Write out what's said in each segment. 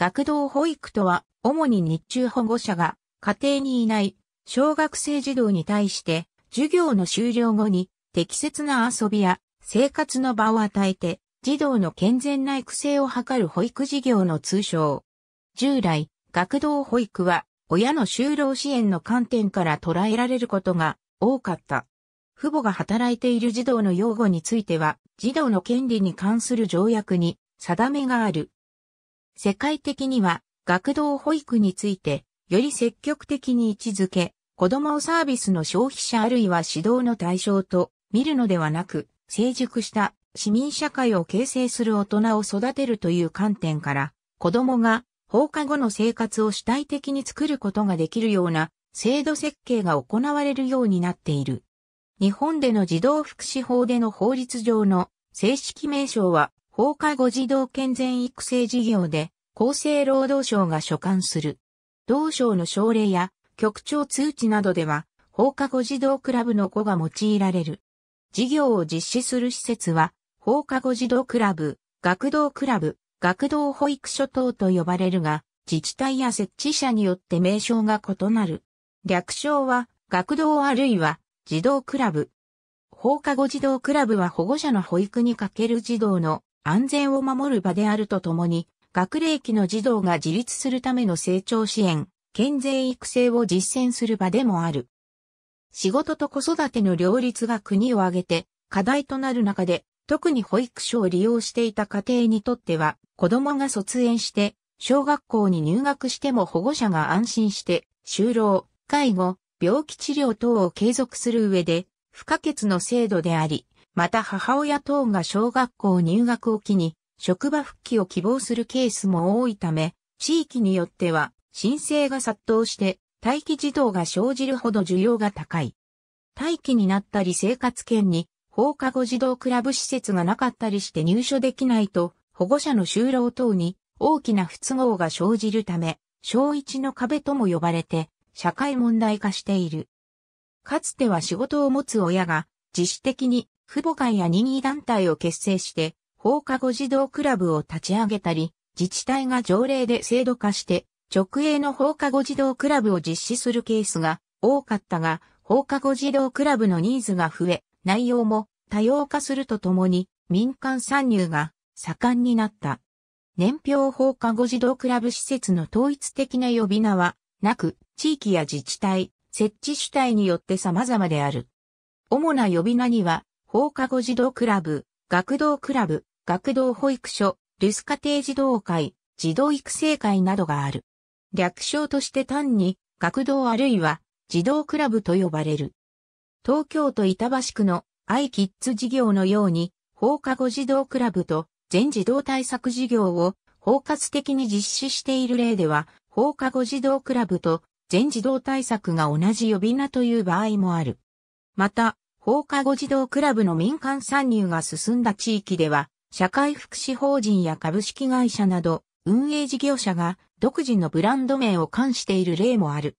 学童保育とは、主に日中保護者が家庭にいない小学生児童に対して、授業の終了後に適切な遊びや生活の場を与えて、児童の健全な育成を図る保育事業の通称。従来、学童保育は親の就労支援の観点から捉えられることが多かった。父母が働いている児童の養護については、児童の権利に関する条約に定めがある。世界的には学童保育についてより積極的に位置づけ、子供をサービスの消費者あるいは指導の対象と見るのではなく、成熟した市民社会を形成する大人を育てるという観点から、子供が放課後の生活を主体的に作ることができるような制度設計が行われるようになっている。日本での児童福祉法での法律上の正式名称は放課後児童健全育成事業で、厚生労働省が所管する。同省の省令や局長通知などでは、放課後児童クラブの子が用いられる。事業を実施する施設は、放課後児童クラブ、学童クラブ、学童保育所等と呼ばれるが、自治体や設置者によって名称が異なる。略称は、学童あるいは、児童クラブ。放課後児童クラブは保護者の保育にかける児童の安全を守る場であるとともに、学齢期の児童が自立するための成長支援、健全育成を実践する場でもある。仕事と子育ての両立が国を挙げて課題となる中で、特に保育所を利用していた家庭にとっては、子供が卒園して、小学校に入学しても保護者が安心して、就労、介護、病気治療等を継続する上で、不可欠の制度であり、また母親等が小学校入学を機に、職場復帰を希望するケースも多いため、地域によっては申請が殺到して待機児童が生じるほど需要が高い。待機になったり生活圏に放課後児童クラブ施設がなかったりして入所できないと保護者の就労等に大きな不都合が生じるため、小一の壁とも呼ばれて社会問題化している。かつては仕事を持つ親が自主的に父母会や任意団体を結成して放課後児童クラブを立ち上げたり、自治体が条例で制度化して、直営の放課後児童クラブを実施するケースが多かったが、放課後児童クラブのニーズが増え、内容も多様化するとともに民間参入が盛んになった。年表放課後児童クラブ施設の統一的な呼び名はなく、地域や自治体、設置主体によって様々である。主な呼び名には、放課後児童クラブ、学童クラブ、学童保育所、留守家庭児童会、児童育成会などがある。略称として単に、学童あるいは、児童クラブと呼ばれる。東京都板橋区の i キッズ事業のように、放課後児童クラブと全児童対策事業を包括的に実施している例では、放課後児童クラブと全児童対策が同じ呼び名という場合もある。また、放課後児童クラブの民間参入が進んだ地域では、社会福祉法人や株式会社など、運営事業者が独自のブランド名を冠している例もある。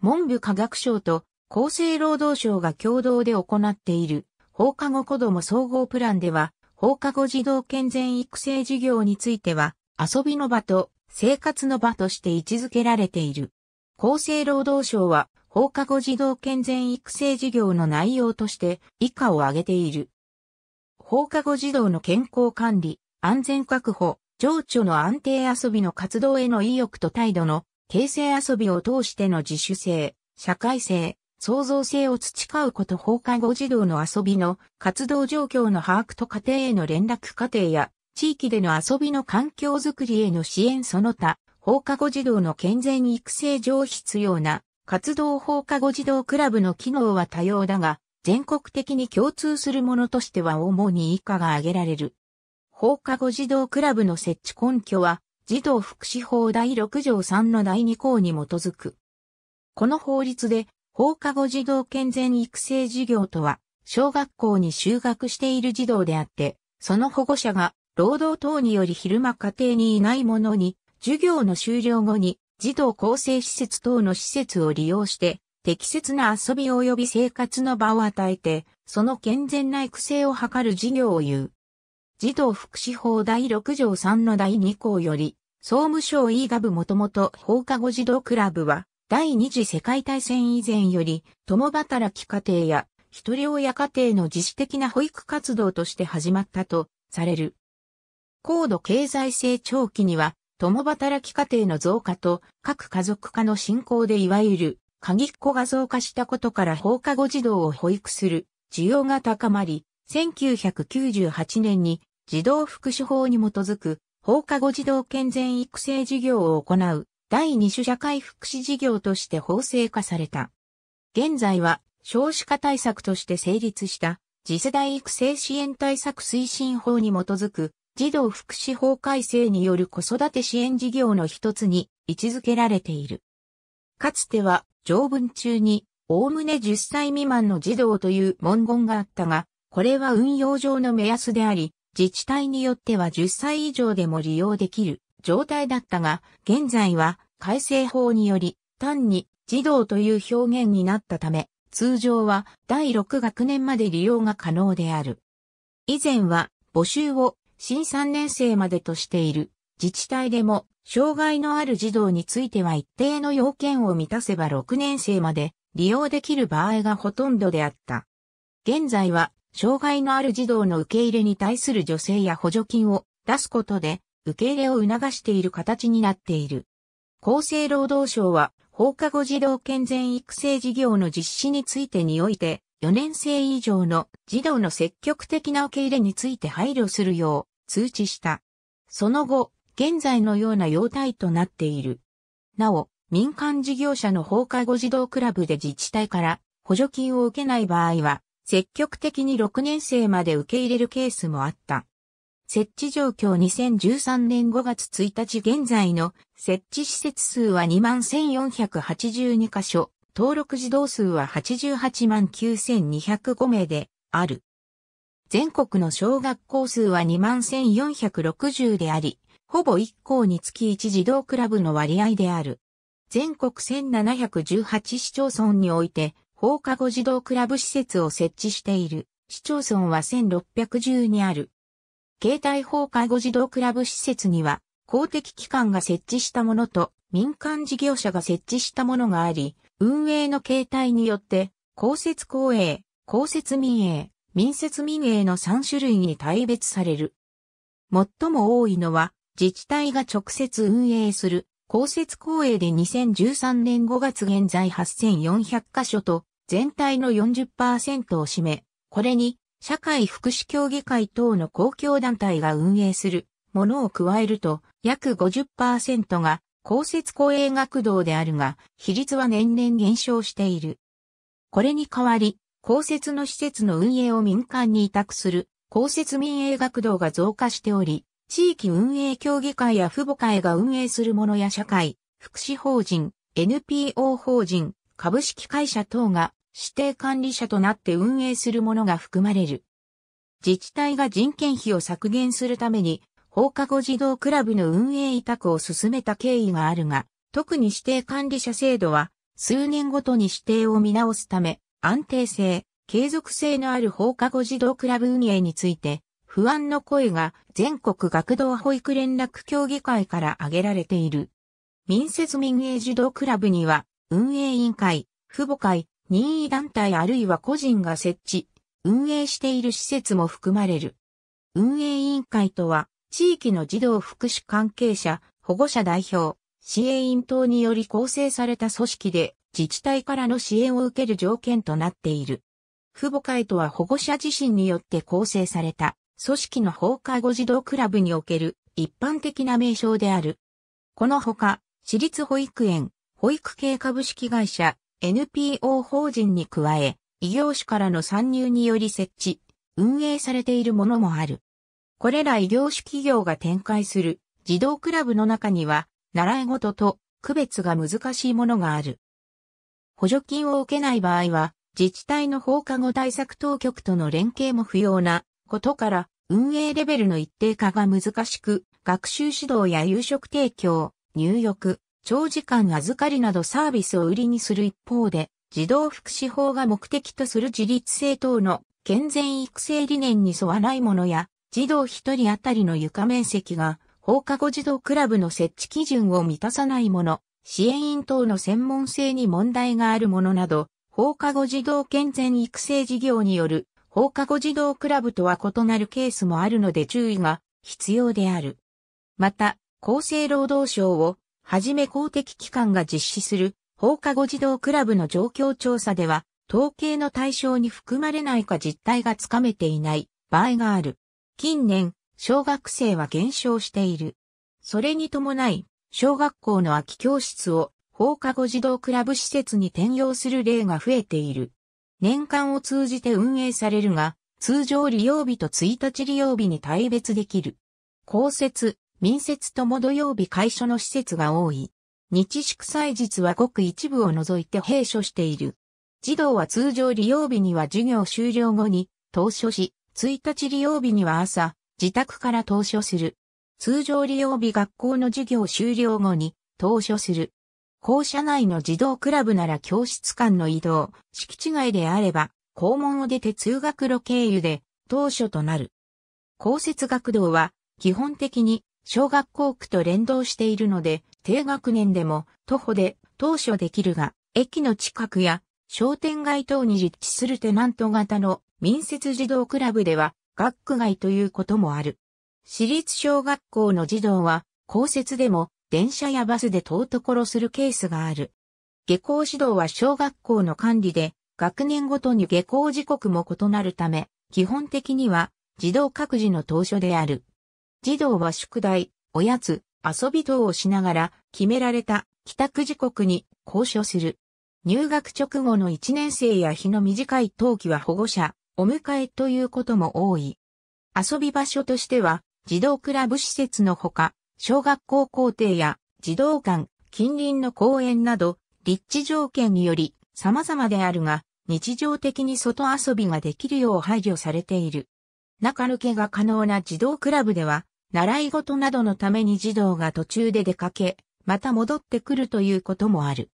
文部科学省と厚生労働省が共同で行っている放課後子ども総合プランでは、放課後児童健全育成事業については、遊びの場と生活の場として位置づけられている。厚生労働省は、放課後児童健全育成事業の内容として以下を挙げている。放課後児童の健康管理、安全確保、情緒の安定遊びの活動への意欲と態度の形成遊びを通しての自主性、社会性、創造性を培うこと放課後児童の遊びの活動状況の把握と家庭への連絡過程や地域での遊びの環境づくりへの支援その他、放課後児童の健全育成上必要な活動放課後児童クラブの機能は多様だが、全国的に共通するものとしては主に以下が挙げられる。放課後児童クラブの設置根拠は、児童福祉法第6条3の第2項に基づく。この法律で、放課後児童健全育成事業とは、小学校に就学している児童であって、その保護者が、労働等により昼間家庭にいないものに、授業の終了後に、児童構成施設等の施設を利用して、適切な遊び及び生活の場を与えて、その健全な育成を図る事業を言う。児童福祉法第6条3の第2項より、総務省 e ガブもともと放課後児童クラブは、第二次世界大戦以前より、共働き家庭や、一人親家庭の自主的な保育活動として始まったと、される。高度経済成長期には、共働き家庭の増加と、各家族化の進行でいわゆる、鍵っ子が増加したことから放課後児童を保育する需要が高まり、1998年に児童福祉法に基づく放課後児童健全育成事業を行う第二種社会福祉事業として法制化された。現在は少子化対策として成立した次世代育成支援対策推進法に基づく児童福祉法改正による子育て支援事業の一つに位置づけられている。かつては条文中に、おおむね10歳未満の児童という文言があったが、これは運用上の目安であり、自治体によっては10歳以上でも利用できる状態だったが、現在は改正法により、単に児童という表現になったため、通常は第6学年まで利用が可能である。以前は募集を新3年生までとしている自治体でも障害のある児童については一定の要件を満たせば6年生まで利用できる場合がほとんどであった。現在は、障害のある児童の受け入れに対する助成や補助金を出すことで、受け入れを促している形になっている。厚生労働省は、放課後児童健全育成事業の実施についてにおいて、4年生以上の児童の積極的な受け入れについて配慮するよう通知した。その後、現在のような様態となっている。なお、民間事業者の放課後児童クラブで自治体から補助金を受けない場合は、積極的に6年生まで受け入れるケースもあった。設置状況2013年5月1日現在の設置施設数は21,482箇所、登録児童数は889,205名である。全国の小学校数は21,460であり、ほぼ1校につき1児童クラブの割合である。全国1718市町村において、放課後児童クラブ施設を設置している市町村は1610にある。携帯放課後児童クラブ施設には、公的機関が設置したものと民間事業者が設置したものがあり、運営の形態によって、公設公営、公設民営、民設民営の3種類に大別される。最も多いのは、自治体が直接運営する公設公営で2013年5月現在8400カ所と全体の40%を占め、これに社会福祉協議会等の公共団体が運営するものを加えると約50%が公設公営学童であるが、比率は年々減少している。これに代わり、公設の施設の運営を民間に委託する公設民営学童が増加しており、地域運営協議会や父母会が運営するものや社会、福祉法人、NPO 法人、株式会社等が指定管理者となって運営するものが含まれる。自治体が人件費を削減するために放課後児童クラブの運営委託を進めた経緯があるが、特に指定管理者制度は数年ごとに指定を見直すため安定性、継続性のある放課後児童クラブ運営について不安の声が全国学童保育連絡協議会から挙げられている。民設民営児童クラブには、運営委員会、父母会、任意団体あるいは個人が設置、運営している施設も含まれる。運営委員会とは、地域の児童福祉関係者、保護者代表、支援員等により構成された組織で、自治体からの支援を受ける条件となっている。父母会とは保護者自身によって構成された組織の放課後児童クラブにおける一般的な名称である。このほか、私立保育園、保育系株式会社、NPO 法人に加え、異業種からの参入により設置、運営されているものもある。これら異業種企業が展開する児童クラブの中には、習い事と区別が難しいものがある。補助金を受けない場合は、自治体の放課後対策当局との連携も不要なことから、運営レベルの一定化が難しく、学習指導や夕食提供、入浴、長時間預かりなどサービスを売りにする一方で、児童福祉法が目的とする自立性等の健全育成理念に沿わないものや、児童一人あたりの床面積が放課後児童クラブの設置基準を満たさないもの、支援員等の専門性に問題があるものなど、放課後児童健全育成事業による放課後児童クラブとは異なるケースもあるので注意が必要である。また、厚生労働省をはじめ公的機関が実施する放課後児童クラブの状況調査では、統計の対象に含まれないか実態がつかめていない場合がある。近年、小学生は減少している。それに伴い、小学校の空き教室を放課後児童クラブ施設に転用する例が増えている。年間を通じて運営されるが、通常利用日と1日利用日に対別できる。公設、民設とも土曜日会所の施設が多い。日祝祭日はごく一部を除いて閉所している。児童は通常利用日には授業終了後に当初し、1日利用日には朝、自宅から当初する。通常利用日学校の授業終了後に当初する。校舎内の児童クラブなら教室間の移動、敷地外であれば、校門を出て通学路経由で、当初となる。公設学童は、基本的に、小学校区と連動しているので、低学年でも、徒歩で、当初できるが、駅の近くや、商店街等に実地するテナント型の民設児童クラブでは、学区外ということもある。私立小学校の児童は、公設でも、電車やバスで遠ところするケースがある。下校指導は小学校の管理で、学年ごとに下校時刻も異なるため、基本的には児童各自の当初である。児童は宿題、おやつ、遊び等をしながら決められた帰宅時刻に交渉する。入学直後の1年生や日の短い冬季は保護者、お迎えということも多い。遊び場所としては、児童クラブ施設のほか、小学校校庭や児童館、近隣の公園など、立地条件により様々であるが、日常的に外遊びができるよう配慮されている。中抜けが可能な児童クラブでは、習い事などのために児童が途中で出かけ、また戻ってくるということもある。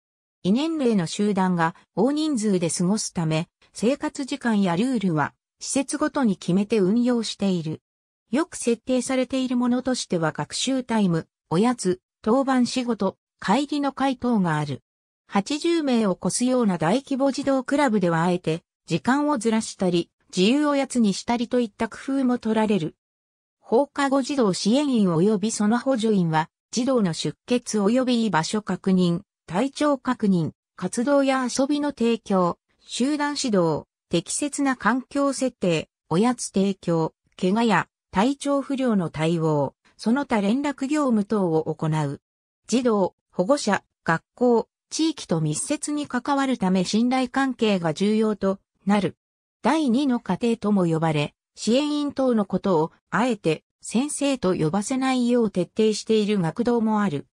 異年齢の集団が大人数で過ごすため、生活時間やルールは施設ごとに決めて運用している。よく設定されているものとしては学習タイム、おやつ、当番仕事、帰りの回答がある。80名を超すような大規模児童クラブではあえて、時間をずらしたり、自由おやつにしたりといった工夫も取られる。放課後児童支援員及びその補助員は、児童の出欠及び居場所確認、体調確認、活動や遊びの提供、集団指導、適切な環境設定、おやつ提供、怪我や体調不良の対応、その他連絡業務等を行う。児童、保護者、学校、地域と密接に関わるため信頼関係が重要となる。第2の家庭とも呼ばれ、支援員等のことを、あえて、先生と呼ばせないよう徹底している学童もある。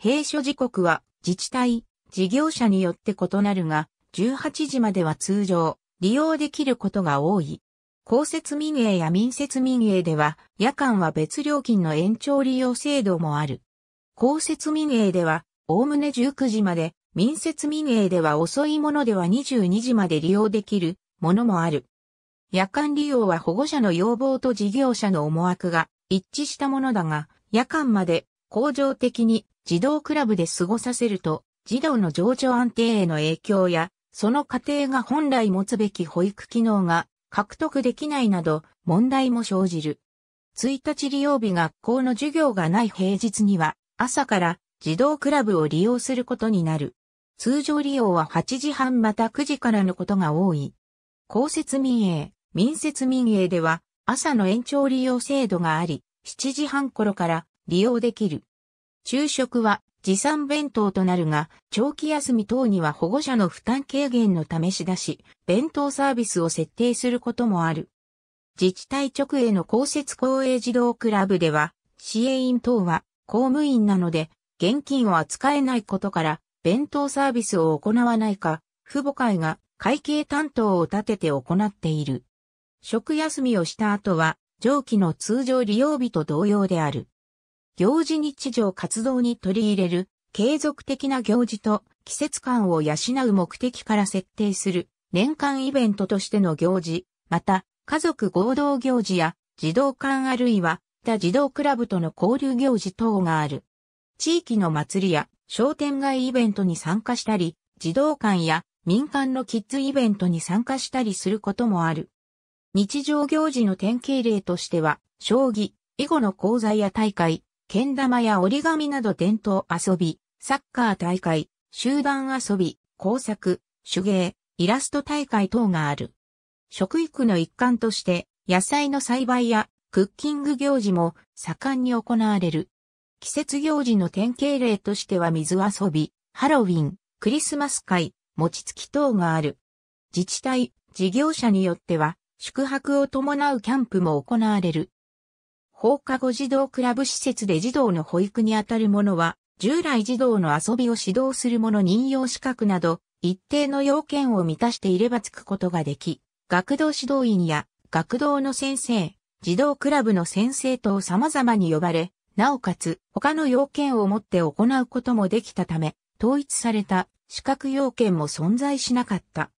閉所時刻は、自治体、事業者によって異なるが、18時までは通常、利用できることが多い。公設民営や民設民営では、夜間は別料金の延長利用制度もある。公設民営では、おおむね19時まで、民設民営では遅いものでは22時まで利用できるものもある。夜間利用は保護者の要望と事業者の思惑が一致したものだが、夜間まで恒常的に児童クラブで過ごさせると、児童の情緒安定への影響や、その家庭が本来持つべき保育機能が獲得できないなど問題も生じる。1日利用日学校の授業がない平日には朝から児童クラブを利用することになる。通常利用は8時半また9時からのことが多い。公設民営、民設民営では朝の延長利用制度があり、7時半頃から利用できる。昼食は持参弁当となるが、長期休み等には保護者の負担軽減のためし出し、弁当サービスを設定することもある。自治体直営の公設公営児童クラブでは、支援員等は公務員なので、現金を扱えないことから、弁当サービスを行わないか、父母会が会計担当を立てて行っている。食休みをした後は、上記の通常利用日と同様である。行事日常活動に取り入れる、継続的な行事と季節感を養う目的から設定する年間イベントとしての行事、また家族合同行事や児童館あるいは他児童クラブとの交流行事等がある。地域の祭りや商店街イベントに参加したり、児童館や民間のキッズイベントに参加したりすることもある。日常行事の典型例としては、将棋、囲碁の講座や大会、けん玉や折り紙など伝統遊び、サッカー大会、集団遊び、工作、手芸、イラスト大会等がある。食育の一環として、野菜の栽培やクッキング行事も盛んに行われる。季節行事の典型例としては水遊び、ハロウィン、クリスマス会、餅つき等がある。自治体、事業者によっては、宿泊を伴うキャンプも行われる。放課後児童クラブ施設で児童の保育にあたる者は、従来児童の遊びを指導する者任用資格など、一定の要件を満たしていればつくことができ、学童指導員や学童の先生、児童クラブの先生等様々に呼ばれ、なおかつ他の要件を持って行うこともできたため、統一された資格要件も存在しなかった。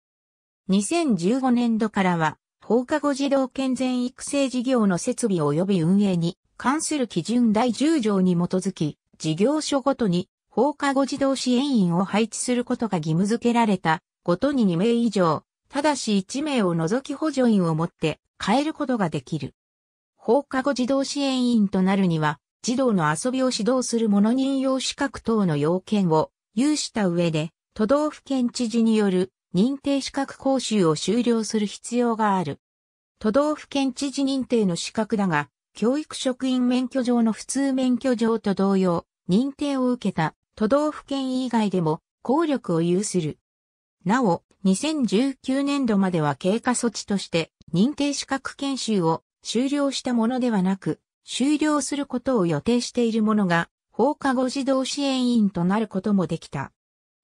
2015年度からは放課後児童健全育成事業の設備及び運営に関する基準第10条に基づき、事業所ごとに放課後児童支援員を配置することが義務付けられた、ごとに2名以上、ただし1名を除き補助員をもって変えることができる。放課後児童支援員となるには、児童の遊びを指導する者任用資格等の要件を有した上で、都道府県知事による認定資格講習を修了する必要がある。都道府県知事認定の資格だが、教育職員免許上の普通免許上と同様、認定を受けた都道府県以外でも効力を有する。なお、2019年度までは経過措置として認定資格研修を終了したものではなく、終了することを予定しているものが、放課後児童支援員となることもできた。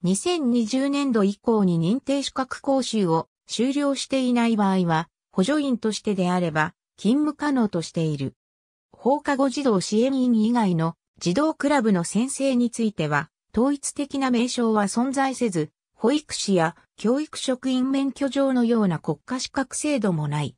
2020年度以降に認定資格講習を終了していない場合は、補助員としてであれば、勤務可能としている。放課後児童支援員以外の児童クラブの先生については、統一的な名称は存在せず、保育士や教育職員免許上のような国家資格制度もない。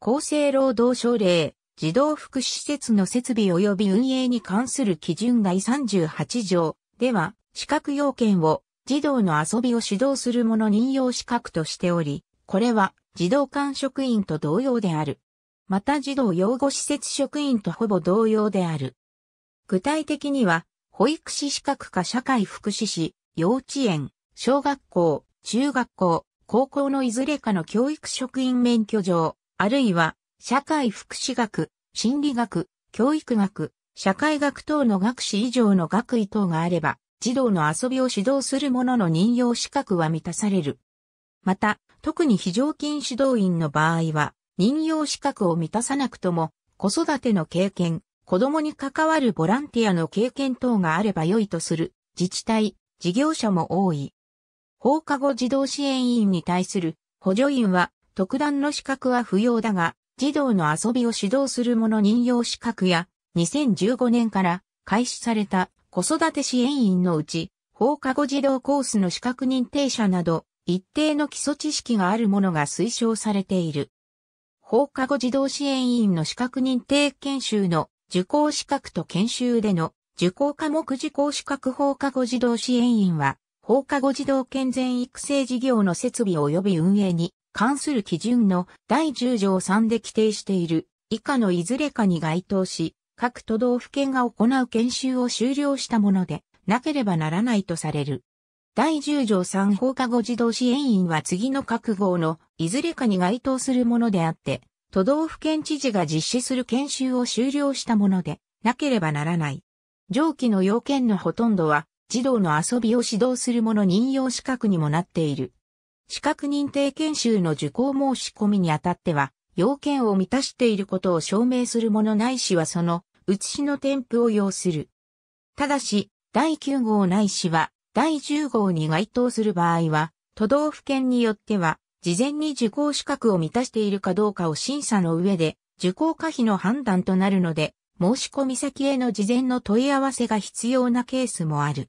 厚生労働省令、児童福祉施設の設備及び運営に関する基準第38条では、資格要件を児童の遊びを指導する者任用資格としており、これは児童館職員と同様である。また児童養護施設職員とほぼ同様である。具体的には、保育士資格か社会福祉士、幼稚園、小学校、中学校、高校のいずれかの教育職員免許上、あるいは、社会福祉学、心理学、教育学、社会学等の学士以上の学位等があれば、児童の遊びを指導する者の任用資格は満たされる。また、特に非常勤指導員の場合は、任用資格を満たさなくとも、子育ての経験、子供に関わるボランティアの経験等があれば良いとする自治体、事業者も多い。放課後児童支援員に対する補助員は特段の資格は不要だが、児童の遊びを指導する者任用資格や2015年から開始された子育て支援員のうち、放課後児童コースの資格認定者など、一定の基礎知識があるものが推奨されている。放課後児童支援員の資格認定研修の受講資格と研修での受講科目受講資格放課後児童支援員は、放課後児童健全育成事業の設備及び運営に関する基準の第10条3で規定している以下のいずれかに該当し、各都道府県が行う研修を終了したもので、なければならないとされる。第10条3放課後児童支援員は次の各号のいずれかに該当するものであって、都道府県知事が実施する研修を終了したもので、なければならない。上記の要件のほとんどは、児童の遊びを指導する者任用資格にもなっている。資格認定研修の受講申し込みにあたっては、要件を満たしていることを証明するものないしはその写しの添付を要する。ただし、第9号ないしは、第10号に該当する場合は、都道府県によっては、事前に受講資格を満たしているかどうかを審査の上で、受講可否の判断となるので、申し込み先への事前の問い合わせが必要なケースもある。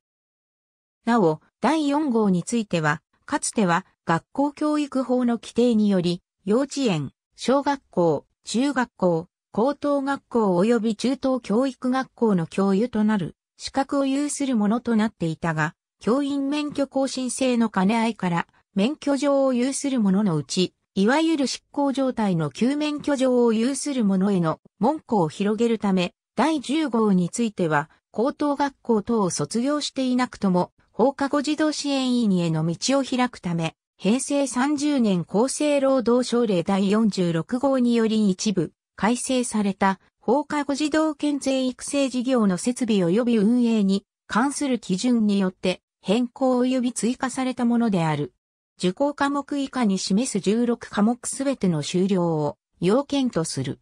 なお、第4号については、かつては学校教育法の規定により、幼稚園、小学校、中学校、高等学校及び中等教育学校の教諭となる資格を有するものとなっていたが、教員免許更新制の兼ね合いから免許状を有するもののうち、いわゆる執行状態の旧免許状を有する者への門戸を広げるため、第10号については、高等学校等を卒業していなくとも、放課後児童支援委員への道を開くため、平成30年厚生労働省令第46号により一部、改正された放課後児童健全育成事業の設備及び運営に関する基準によって変更及び追加されたものである。受講科目以下に示す16科目すべての終了を要件とする。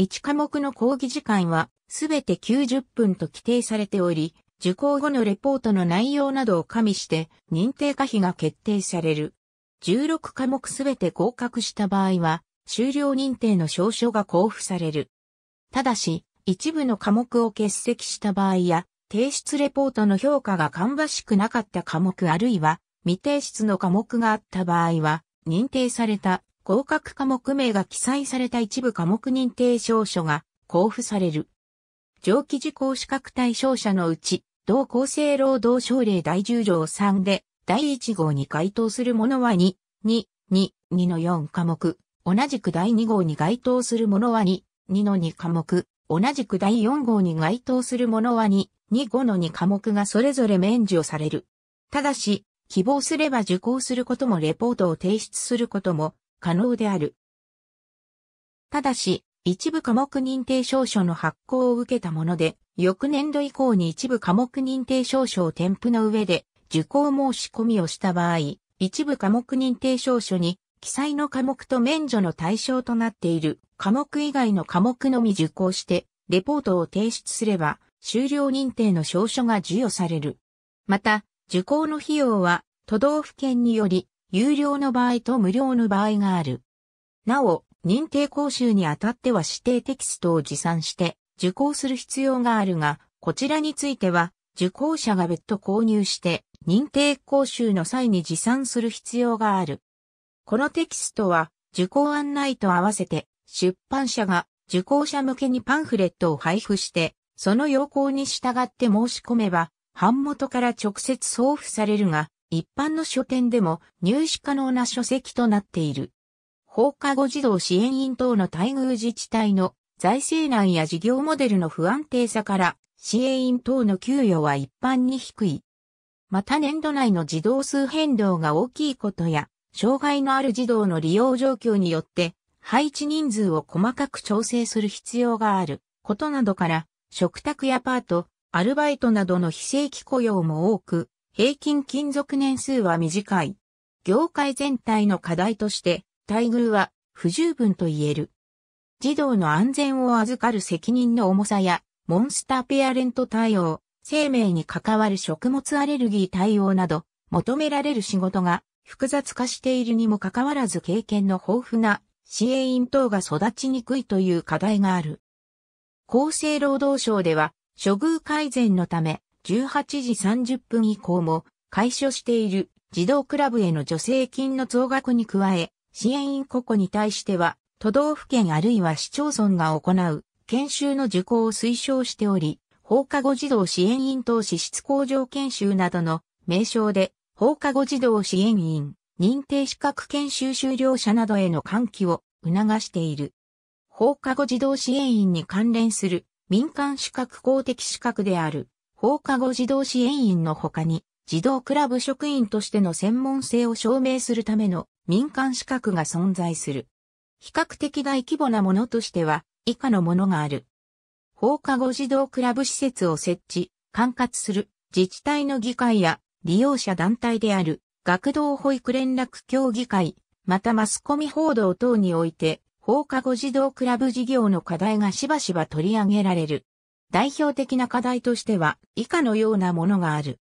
1科目の講義時間はすべて90分と規定されており、受講後のレポートの内容などを加味して認定可否が決定される。16科目すべて合格した場合は、修了認定の証書が交付される。ただし、一部の科目を欠席した場合や、提出レポートの評価が芳しくなかった科目あるいは、未提出の科目があった場合は、認定された合格科目名が記載された一部科目認定証書が交付される。上記事項資格対象者のうち、同厚生労働省令第10条3で、第1号に該当するものは2、2、2、2の4科目、同じく第2号に該当するものは2、2の2科目、同じく第4号に該当するものは2、2、5の2科目がそれぞれ免除される。ただし、希望すれば受講することもレポートを提出することも可能である。ただし、一部科目認定証書の発行を受けたもので、翌年度以降に一部科目認定証書を添付の上で受講申し込みをした場合、一部科目認定証書に記載の科目と免除の対象となっている科目以外の科目のみ受講して、レポートを提出すれば、修了認定の証書が授与される。また、受講の費用は、都道府県により、有料の場合と無料の場合がある。なお、認定講習にあたっては指定テキストを持参して受講する必要があるが、こちらについては受講者が別途購入して認定講習の際に持参する必要がある。このテキストは受講案内と合わせて出版社が受講者向けにパンフレットを配布して、その要項に従って申し込めば、版元から直接送付されるが、一般の書店でも入手可能な書籍となっている。放課後児童支援員等の待遇自治体の財政難や事業モデルの不安定さから支援員等の給与は一般に低い。また年度内の児童数変動が大きいことや障害のある児童の利用状況によって、配置人数を細かく調整する必要があることなどから、食卓やパート、アルバイトなどの非正規雇用も多く、平均勤続年数は短い。業界全体の課題として、待遇は不十分と言える。児童の安全を預かる責任の重さや、モンスターペアレント対応、生命に関わる食物アレルギー対応など、求められる仕事が複雑化しているにもかかわらず経験の豊富な支援員等が育ちにくいという課題がある。厚生労働省では、処遇改善のため、18時30分以降も、解消している児童クラブへの助成金の増額に加え、支援員個々に対しては、都道府県あるいは市町村が行う研修の受講を推奨しており、放課後児童支援員等支出向上研修などの名称で放課後児童支援員、認定資格研修修了者などへの喚起を促している。放課後児童支援員に関連する民間資格公的資格である放課後児童支援員の他に児童クラブ職員としての専門性を証明するための民間資格が存在する。比較的大規模なものとしては以下のものがある。放課後児童クラブ施設を設置、管轄する自治体の議会や利用者団体である学童保育連絡協議会、またマスコミ報道等において、放課後児童クラブ事業の課題がしばしば取り上げられる。代表的な課題としては以下のようなものがある。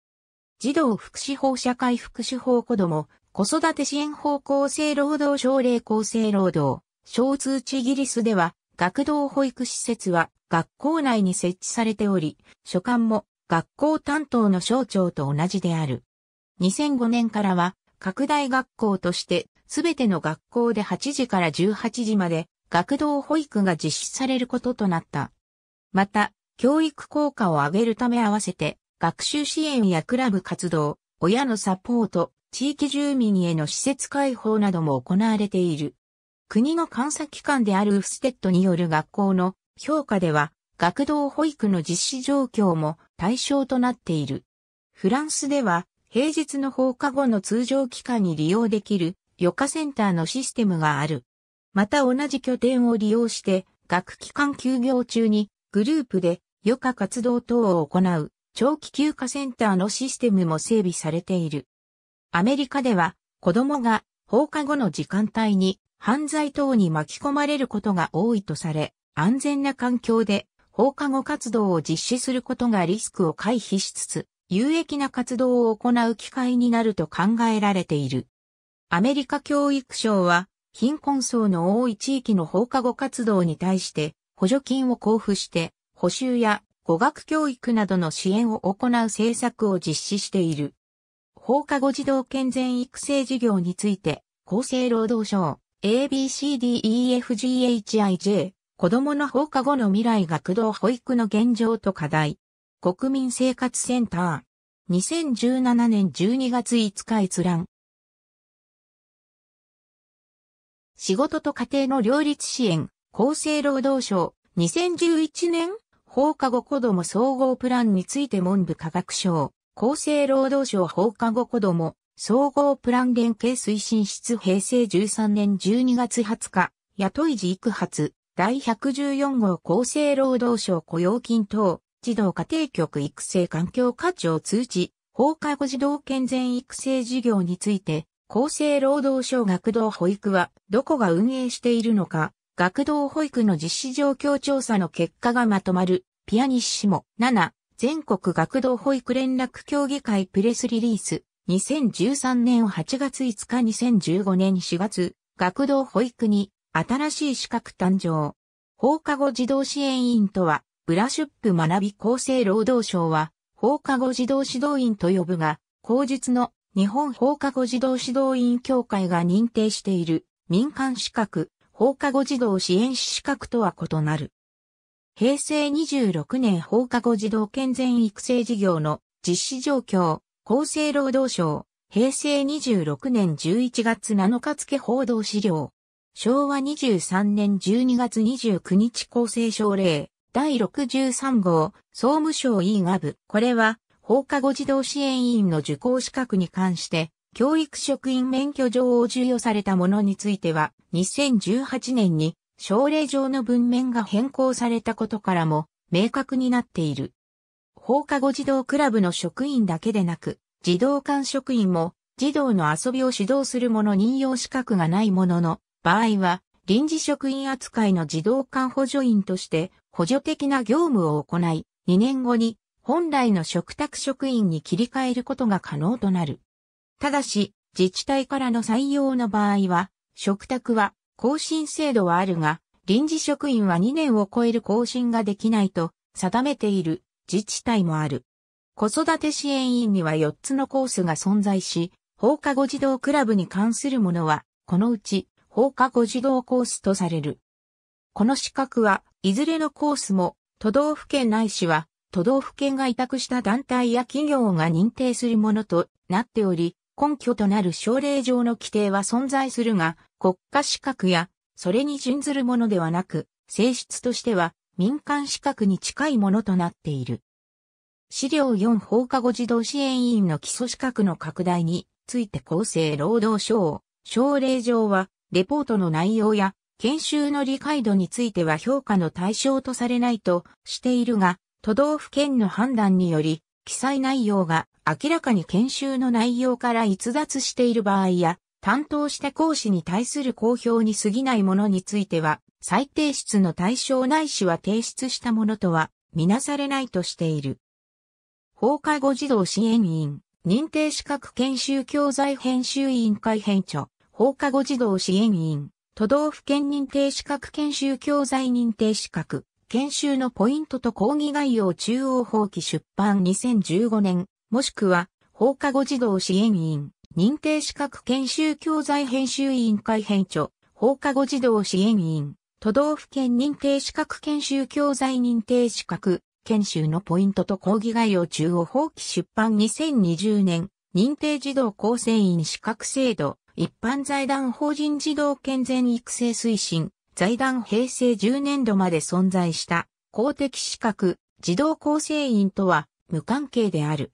児童福祉法社会福祉法子ども、子育て支援法厚生労働省令厚生労働、小通知イギリスでは、学童保育施設は学校内に設置されており、所管も学校担当の省庁と同じである。2005年からは拡大学校としてすべての学校で8時から18時まで学童保育が実施されることとなった。また、教育効果を上げるため合わせて学習支援やクラブ活動、親のサポート、地域住民への施設開放なども行われている。国の監査機関であるウフステッドによる学校の評価では、学童保育の実施状況も対象となっている。フランスでは平日の放課後の通常期間に利用できる余暇センターのシステムがある。また同じ拠点を利用して学期間休業中にグループで余暇活動等を行う長期休暇センターのシステムも整備されている。アメリカでは子供が放課後の時間帯に犯罪等に巻き込まれることが多いとされ、安全な環境で放課後活動を実施することがリスクを回避しつつ、有益な活動を行う機会になると考えられている。アメリカ教育省は、貧困層の多い地域の放課後活動に対して、補助金を交付して、補修や語学教育などの支援を行う政策を実施している。放課後児童健全育成事業について、厚生労働省、ABCDEFGHIJ、子供の放課後の未来学童保育の現状と課題。国民生活センター。2017年12月5日閲覧。仕事と家庭の両立支援、厚生労働省、2011年放課後子ども総合プランについて文部科学省、厚生労働省放課後子ども総合プラン連携推進室平成13年12月20日、雇い時育発。第114号厚生労働省雇用金等、児童家庭局育成環境課長通知、放課後児童健全育成事業について、厚生労働省学童保育はどこが運営しているのか、学童保育の実施状況調査の結果がまとまる、ピアニッシモ7、全国学童保育連絡協議会プレスリリース、2013年8月5日2015年4月、学童保育に新しい資格誕生。放課後児童支援員とは、ブラシュップ学び厚生労働省は、放課後児童指導員と呼ぶが、後日の日本放課後児童指導員協会が認定している民間資格、放課後児童支援士資格とは異なる。平成26年放課後児童健全育成事業の実施状況、厚生労働省、平成26年11月7日付報道資料。昭和23年12月29日厚生省令、第63号、総務省員。ア部。これは、放課後児童支援委員の受講資格に関して、教育職員免許状を授与されたものについては、2018年に、省令上の文面が変更されたことからも、明確になっている。放課後児童クラブの職員だけでなく、児童館職員も、児童の遊びを指導する者任用資格がないものの、場合は、臨時職員扱いの児童館補助員として補助的な業務を行い、2年後に本来の嘱託職員に切り替えることが可能となる。ただし、自治体からの採用の場合は、嘱託は更新制度はあるが、臨時職員は2年を超える更新ができないと定めている自治体もある。子育て支援員には4つのコースが存在し、放課後児童クラブに関するものは、このうち放課後児童コースとされる。この資格は、いずれのコースも、都道府県内市は、都道府県が委託した団体や企業が認定するものとなっており、根拠となる省令上の規定は存在するが、国家資格や、それに準ずるものではなく、性質としては、民間資格に近いものとなっている。資料4放課後児童支援委員の基礎資格の拡大について厚生労働省、省令上はレポートの内容や研修の理解度については評価の対象とされないとしているが、都道府県の判断により、記載内容が明らかに研修の内容から逸脱している場合や、担当した講師に対する公表に過ぎないものについては、再提出の対象ないしは提出したものとは、みなされないとしている。放課後児童支援員、認定資格研修教材編集委員会編著。放課後児童支援員、都道府県認定資格研修教材認定資格、研修のポイントと講義概要中央法規出版2015年、もしくは放課後児童支援員、認定資格研修教材編集委員会編著、放課後児童支援員、都道府県認定資格研修教材認定資格、研修のポイントと講義概要中央法規出版2020年、認定児童構成員資格制度、一般財団法人児童健全育成推進、財団平成10年度まで存在した公的資格、児童構成員とは無関係である。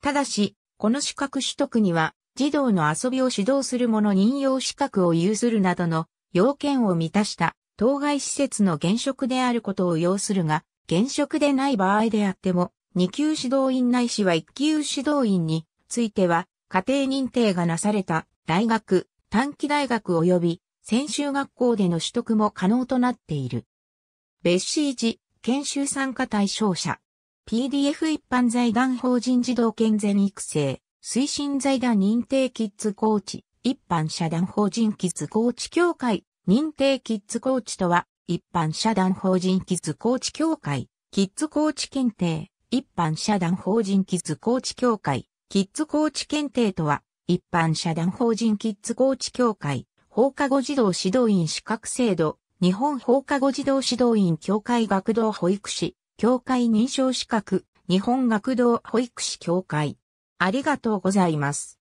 ただし、この資格取得には、児童の遊びを指導する者任用資格を有するなどの要件を満たした当該施設の現職であることを要するが、現職でない場合であっても、2級指導員内いしは1級指導員については、家庭認定がなされた大学、短期大学及び専修学校での取得も可能となっている。別紙時、研修参加対象者。PDF 一般財団法人児童健全育成、推進財団認定キッズコーチ、一般社団法人キッズコーチ協会、認定キッズコーチとは、一般社団法人キッズコーチ協会、キッズコーチ検定、一般社団法人キッズコーチ協会、キッズコーチ検定とは、一般社団法人キッズコーチ協会、放課後児童指導員資格制度、日本放課後児童指導員協会学童保育士、協会認証資格、日本学童保育士協会。ありがとうございます。